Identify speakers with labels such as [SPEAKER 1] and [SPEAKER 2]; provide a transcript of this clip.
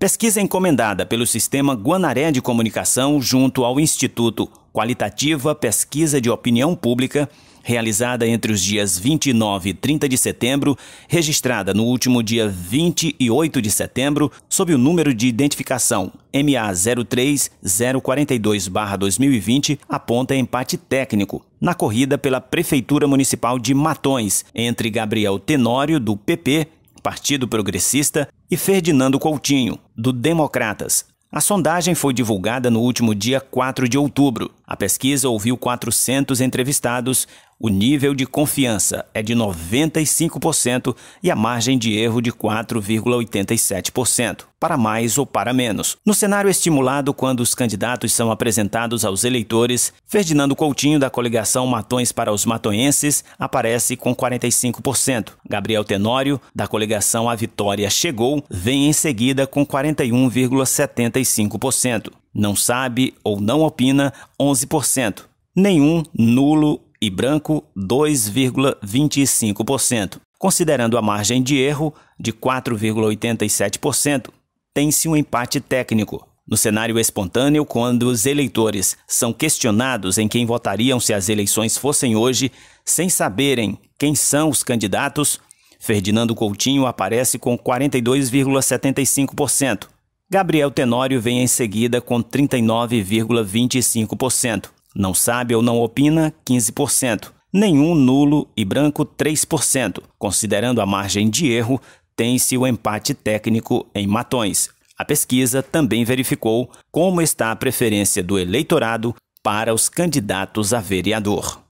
[SPEAKER 1] Pesquisa encomendada pelo Sistema Guanaré de Comunicação junto ao Instituto Qualitativa Pesquisa de Opinião Pública, realizada entre os dias 29 e 30 de setembro, registrada no último dia 28 de setembro, sob o número de identificação MA03042-2020, aponta empate técnico na corrida pela Prefeitura Municipal de Matões, entre Gabriel Tenório, do PP, Partido Progressista, e Ferdinando Coutinho, do Democratas. A sondagem foi divulgada no último dia 4 de outubro. A pesquisa ouviu 400 entrevistados, o nível de confiança é de 95% e a margem de erro de 4,87%, para mais ou para menos. No cenário estimulado, quando os candidatos são apresentados aos eleitores, Ferdinando Coutinho, da coligação Matões para os Matoenses, aparece com 45%. Gabriel Tenório, da coligação A Vitória Chegou, vem em seguida com 41,75%. Não sabe ou não opina, 11%. Nenhum, nulo e branco 2,25%. Considerando a margem de erro de 4,87%, tem-se um empate técnico. No cenário espontâneo, quando os eleitores são questionados em quem votariam se as eleições fossem hoje, sem saberem quem são os candidatos, Ferdinando Coutinho aparece com 42,75%. Gabriel Tenório vem em seguida com 39,25%. Não sabe ou não opina, 15%. Nenhum nulo e branco, 3%. Considerando a margem de erro, tem-se o empate técnico em matões. A pesquisa também verificou como está a preferência do eleitorado para os candidatos a vereador.